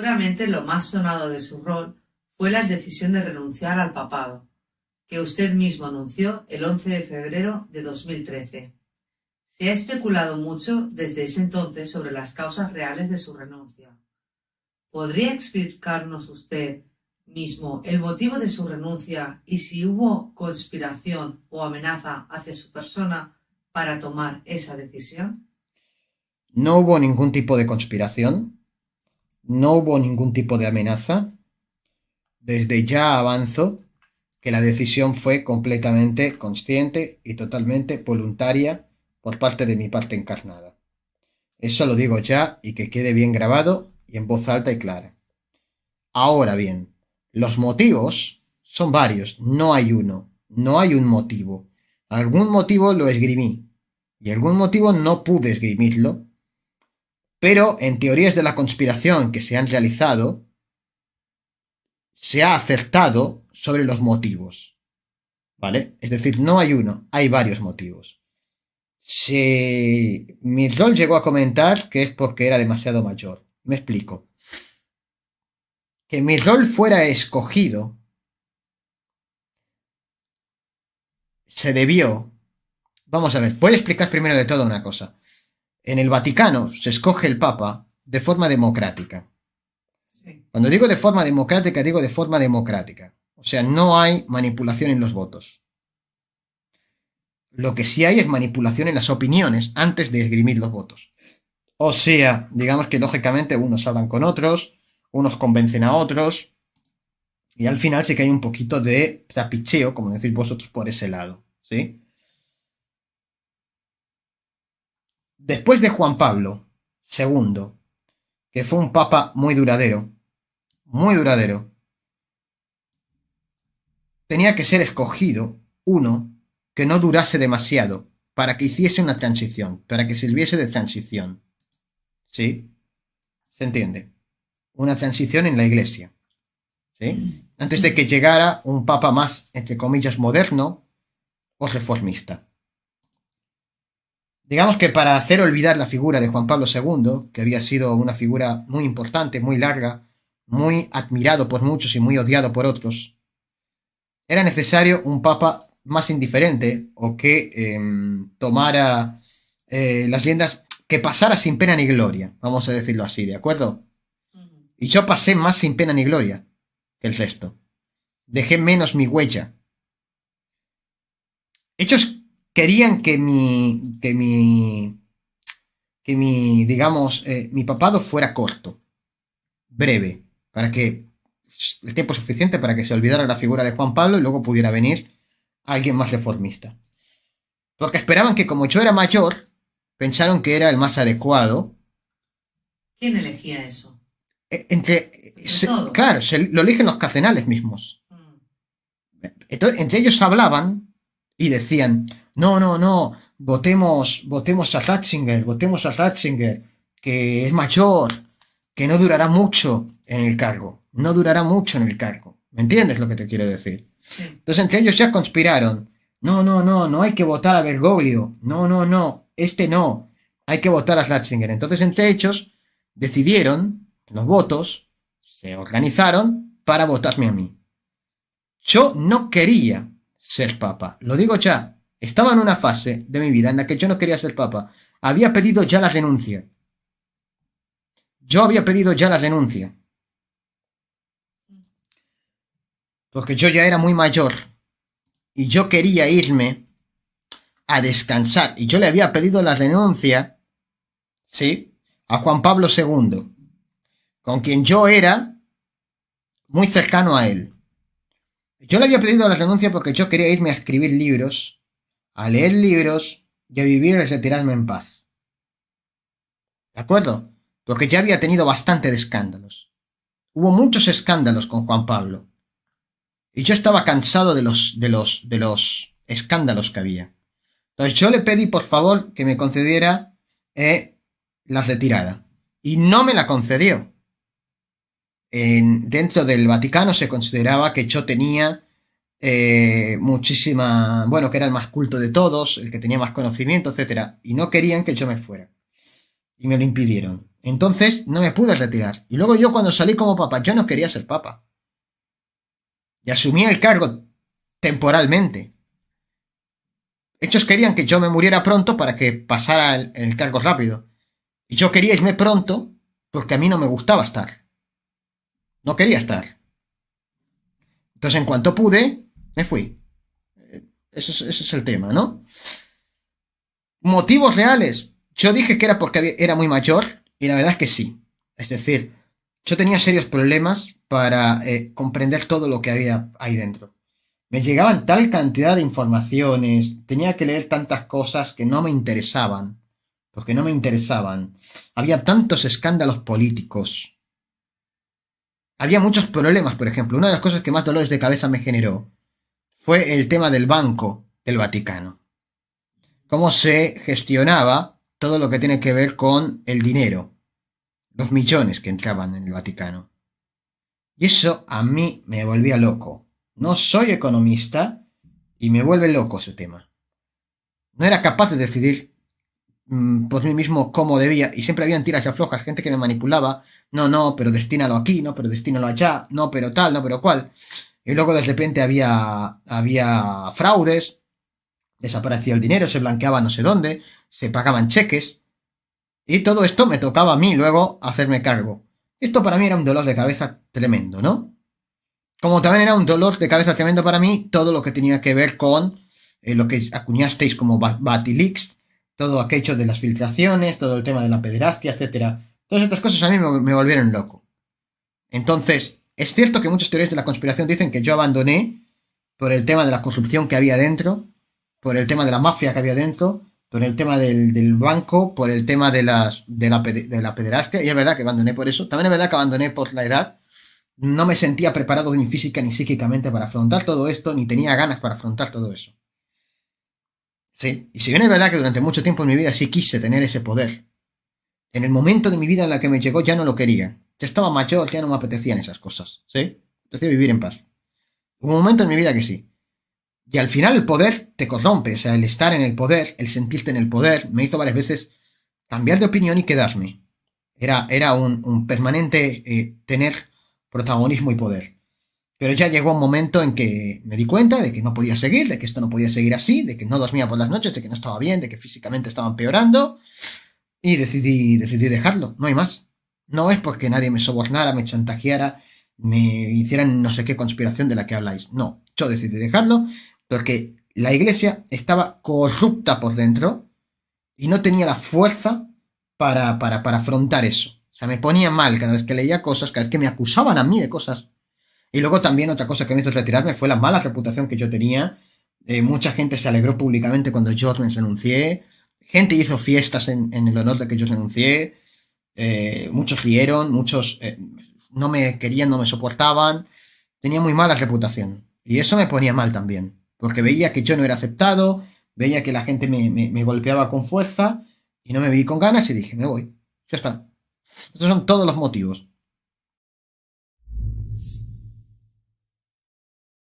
Seguramente lo más sonado de su rol fue la decisión de renunciar al papado, que usted mismo anunció el 11 de febrero de 2013. Se ha especulado mucho desde ese entonces sobre las causas reales de su renuncia. ¿Podría explicarnos usted mismo el motivo de su renuncia y si hubo conspiración o amenaza hacia su persona para tomar esa decisión? No hubo ningún tipo de conspiración, no hubo ningún tipo de amenaza. Desde ya avanzo que la decisión fue completamente consciente y totalmente voluntaria por parte de mi parte encarnada. Eso lo digo ya y que quede bien grabado y en voz alta y clara. Ahora bien, los motivos son varios, no hay uno, no hay un motivo. Algún motivo lo esgrimí y algún motivo no pude esgrimirlo pero en teorías de la conspiración que se han realizado, se ha acertado sobre los motivos. ¿Vale? Es decir, no hay uno, hay varios motivos. Si mi rol llegó a comentar que es porque era demasiado mayor. Me explico. Que mi rol fuera escogido se debió. Vamos a ver, voy explicar primero de todo una cosa. En el Vaticano se escoge el Papa de forma democrática. Cuando digo de forma democrática, digo de forma democrática. O sea, no hay manipulación en los votos. Lo que sí hay es manipulación en las opiniones antes de esgrimir los votos. O sea, digamos que lógicamente unos hablan con otros, unos convencen a otros, y al final sí que hay un poquito de trapicheo, como decís vosotros, por ese lado. ¿Sí? Después de Juan Pablo II, que fue un papa muy duradero, muy duradero, tenía que ser escogido uno que no durase demasiado para que hiciese una transición, para que sirviese de transición. ¿Sí? ¿Se entiende? Una transición en la iglesia. ¿Sí? Antes de que llegara un papa más, entre comillas, moderno o reformista. Digamos que para hacer olvidar la figura de Juan Pablo II, que había sido una figura muy importante, muy larga, muy admirado por muchos y muy odiado por otros, era necesario un papa más indiferente o que em, tomara eh, las riendas, que pasara sin pena ni gloria, vamos a decirlo así, ¿de acuerdo? Y yo pasé más sin pena ni gloria que el resto. Dejé menos mi huella. Hechos querían que mi, que mi, que mi, digamos, eh, mi papado fuera corto, breve, para que el tiempo suficiente para que se olvidara la figura de Juan Pablo y luego pudiera venir alguien más reformista. Porque esperaban que como yo era mayor, pensaron que era el más adecuado. ¿Quién elegía eso? E, entre, claro, lo eligen los cardenales mismos. Mm. Entonces, entre ellos hablaban y decían, no, no, no, votemos, votemos a Ratzinger, votemos a Ratzinger, que es mayor, que no durará mucho en el cargo, no durará mucho en el cargo. ¿Me entiendes lo que te quiero decir? Entonces entre ellos ya conspiraron. No, no, no, no hay que votar a Bergoglio. No, no, no, este no. Hay que votar a Ratzinger. Entonces entre ellos decidieron, los votos, se organizaron para votarme a mí. Yo no quería ser papa. Lo digo ya, estaba en una fase de mi vida en la que yo no quería ser papa. Había pedido ya la renuncia. Yo había pedido ya la renuncia. Porque yo ya era muy mayor. Y yo quería irme a descansar. Y yo le había pedido la renuncia. ¿Sí? A Juan Pablo II. Con quien yo era muy cercano a él. Yo le había pedido la renuncia porque yo quería irme a escribir libros a leer libros y a vivir y retirarme en paz. ¿De acuerdo? Porque ya había tenido bastante de escándalos. Hubo muchos escándalos con Juan Pablo. Y yo estaba cansado de los, de los, de los escándalos que había. Entonces yo le pedí, por favor, que me concediera eh, la retirada. Y no me la concedió. En, dentro del Vaticano se consideraba que yo tenía eh, muchísima, bueno, que era el más culto de todos, el que tenía más conocimiento, etcétera Y no querían que yo me fuera. Y me lo impidieron. Entonces no me pude retirar. Y luego yo cuando salí como papa, yo no quería ser papa. Y asumí el cargo temporalmente. Ellos querían que yo me muriera pronto para que pasara el, el cargo rápido. Y yo quería irme pronto porque a mí no me gustaba estar. No quería estar. Entonces, en cuanto pude, me fui. ese es, el tema, ¿no? Motivos reales. Yo dije que era porque era muy mayor y la verdad es que sí. Es decir, yo tenía serios problemas para eh, comprender todo lo que había ahí dentro. Me llegaban tal cantidad de informaciones, tenía que leer tantas cosas que no me interesaban, porque no me interesaban. Había tantos escándalos políticos. Había muchos problemas, por ejemplo. Una de las cosas que más dolores de cabeza me generó fue el tema del Banco del Vaticano. Cómo se gestionaba todo lo que tiene que ver con el dinero, los millones que entraban en el Vaticano. Y eso a mí me volvía loco. No soy economista y me vuelve loco ese tema. No era capaz de decidir mm, por mí mismo cómo debía, y siempre habían tiras aflojas, gente que me manipulaba, no, no, pero destínalo aquí, no, pero destínalo allá, no, pero tal, no, pero cual. Y luego de repente había, había fraudes, desaparecía el dinero, se blanqueaba no sé dónde, se pagaban cheques. Y todo esto me tocaba a mí luego hacerme cargo. Esto para mí era un dolor de cabeza tremendo, ¿no? Como también era un dolor de cabeza tremendo para mí todo lo que tenía que ver con eh, lo que acuñasteis como Batilix, todo aquello de las filtraciones, todo el tema de la pederastia, etcétera. Todas estas cosas a mí me volvieron loco. Entonces, es cierto que muchas teorías de la conspiración dicen que yo abandoné por el tema de la corrupción que había dentro, por el tema de la mafia que había dentro, por el tema del, banco, por el tema de, la, pederastia, y es verdad que abandoné por eso. También es verdad que abandoné por la edad. No me sentía preparado ni física ni psíquicamente para afrontar todo esto, ni tenía ganas para afrontar todo eso. Sí, y si bien es verdad que durante mucho tiempo en mi vida sí quise tener ese poder, en el momento de mi vida en la que me llegó ya no lo quería. Ya estaba mayor, ya no me apetecían esas cosas, ¿sí? Empecé vivir en paz. Hubo un momento en mi vida que sí. Y al final el poder te corrompe, o sea, el estar en el poder, el sentirte en el poder, me hizo varias veces cambiar de opinión y quedarme. Era, era un, permanente eh, tener protagonismo y poder. Pero ya llegó un momento en que me di cuenta de que no podía seguir, de que esto no podía seguir así, de que no dormía por las noches, de que no estaba bien, de que físicamente estaba empeorando. Y decidí, decidí dejarlo, no hay más. No es porque nadie me sobornara, me chantajeara, me hicieran no sé qué conspiración de la que habláis. No, yo decidí dejarlo porque la iglesia estaba corrupta por dentro y no tenía la fuerza para, afrontar eso. O sea, me ponía mal cada vez que leía cosas, cada vez que me acusaban a mí de cosas. Y luego también otra cosa que me hizo retirarme fue la mala reputación que yo tenía. Eh, mucha gente se alegró públicamente cuando yo me renuncié. Gente hizo fiestas en, en el honor de que yo renuncié. Eh, muchos rieron, muchos eh, no me querían, no me soportaban. Tenía muy mala reputación. Y eso me ponía mal también. Porque veía que yo no era aceptado, veía que la gente me, me, me golpeaba con fuerza y no me vi con ganas y dije, me voy. Ya está. Esos son todos los motivos.